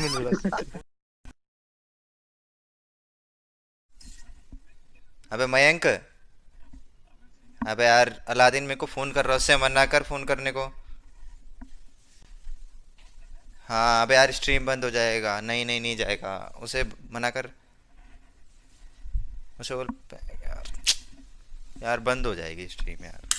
नहीं मिल रहा अबे मयंक अबे यार अलादीन मेरे को फोन कर रहा उससे मना कर फोन करने को हाँ अबे यार स्ट्रीम बंद हो जाएगा नहीं नहीं नहीं जाएगा उसे मना कर उसे बोल यार यार बंद हो जाएगी स्ट्रीम यार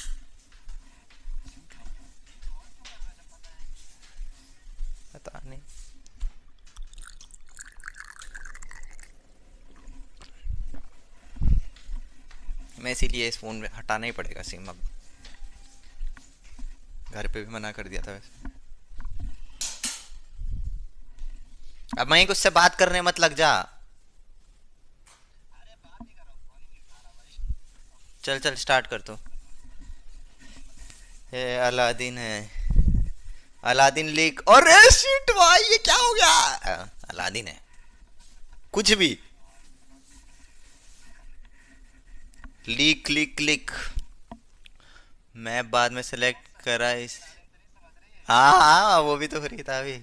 मैं इसीलिए इस फ़ोन में हटाना ही पड़ेगा सिम अब घर पे भी मना कर दिया था वैसे अब मैं उससे बात करने मत लग जा चल चल स्टार्ट कर तो ये अलादीन है अलादीन लीक और ये क्या हो गया अलादीन है कुछ भी क्लिक क्लिक क्लिक मैं बाद में सेलेक्ट करा इस हाँ हाँ वो भी तो फ्री था अभी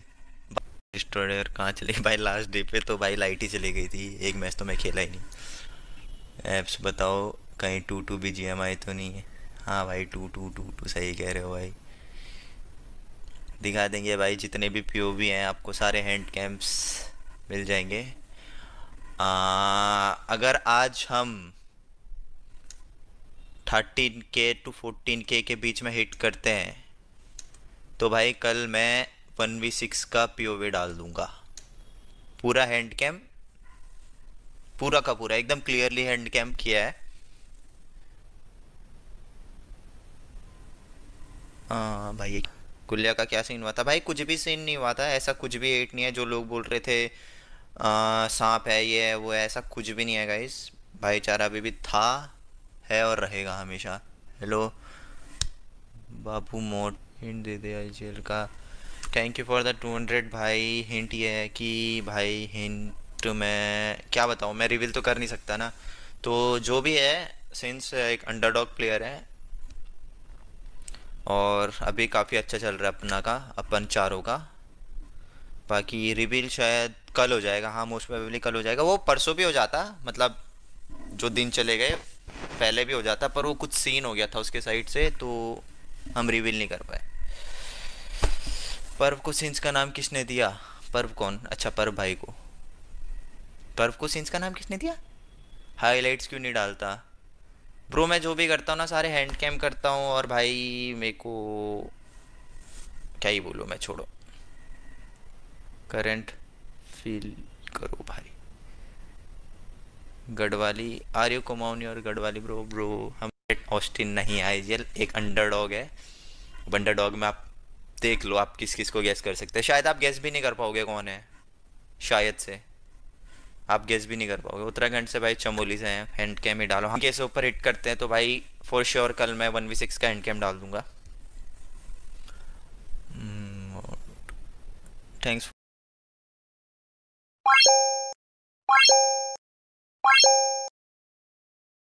डिस्ट्रॉयर कहाँ चली भाई लास्ट डे पे तो भाई लाइट ही चली गई थी एक मैच तो मैं खेला ही नहीं ऐप्स बताओ कहीं टू टू भी जी तो नहीं है हाँ भाई टू टू टू टू सही कह रहे हो भाई दिखा देंगे भाई जितने भी पी भी हैं आपको सारे हैंड कैम्प्स मिल जाएंगे आ, अगर आज हम थर्टीन के टू फोर्टीन के के बीच में हिट करते हैं तो भाई कल मैं वन वी सिक्स का पी डाल दूंगा पूरा हैंड कैम पूरा का पूरा एकदम क्लियरली हैंड कैम किया है आ, हाँ भाई गुलिया का क्या सीन हुआ था भाई कुछ भी सीन नहीं हुआ था ऐसा कुछ भी हेट नहीं है जो लोग बोल रहे थे सांप है ये है वो है ऐसा कुछ भी नहीं है गाइस भाईचारा अभी भी था है और रहेगा हमेशा हेलो बापू मोट हिंट दे दे आई आईजीएल का thank you for the two hundred भाई हिंट ये है कि भाई हिंट मैं क्या बताऊँ मैं रिविल तो कर नहीं सकता ना तो जो भी है सिंस एक अंडरडॉग प्लेयर है और अभी काफ़ी अच्छा चल रहा है अपना का अपन चारों का बाकी रिविल शायद कल हो जाएगा हाँ मोस्ट प्रोबेबली कल हो जाएगा वो परसों भी हो जाता मतलब जो दिन चले गए पहले भी हो जाता पर वो कुछ सीन हो गया था उसके साइड से तो हम रिवील नहीं कर पाए पर्व को सिंस का नाम किसने दिया पर्व कौन अच्छा पर्व भाई को पर्व को सिंस का नाम किसने दिया हाईलाइट्स क्यों नहीं डालता ब्रो मैं जो भी करता हूँ ना सारे हैंड कैम करता हूँ और भाई मेरे को क्या ही बोलूँ मैं छोड़ो करंट फील करो भाई गढ़वाली आर्यो यू कोमाउनी और गढ़वाली ब्रो ब्रो हम ऑस्टिन नहीं आईजीएल एक डॉग है डॉग में आप देख लो आप किस किस को गैस कर सकते हैं शायद आप गैस भी नहीं कर पाओगे कौन है शायद से आप गैस भी नहीं कर पाओगे उत्तराखंड से भाई चमोली से हैं हैंड कैम ही डालो हम कैसे ऊपर हिट करते हैं तो भाई फॉर श्योर कल मैं वन वी सिक्स का हैंड कैम डाल दूंगा थैंक्स hmm,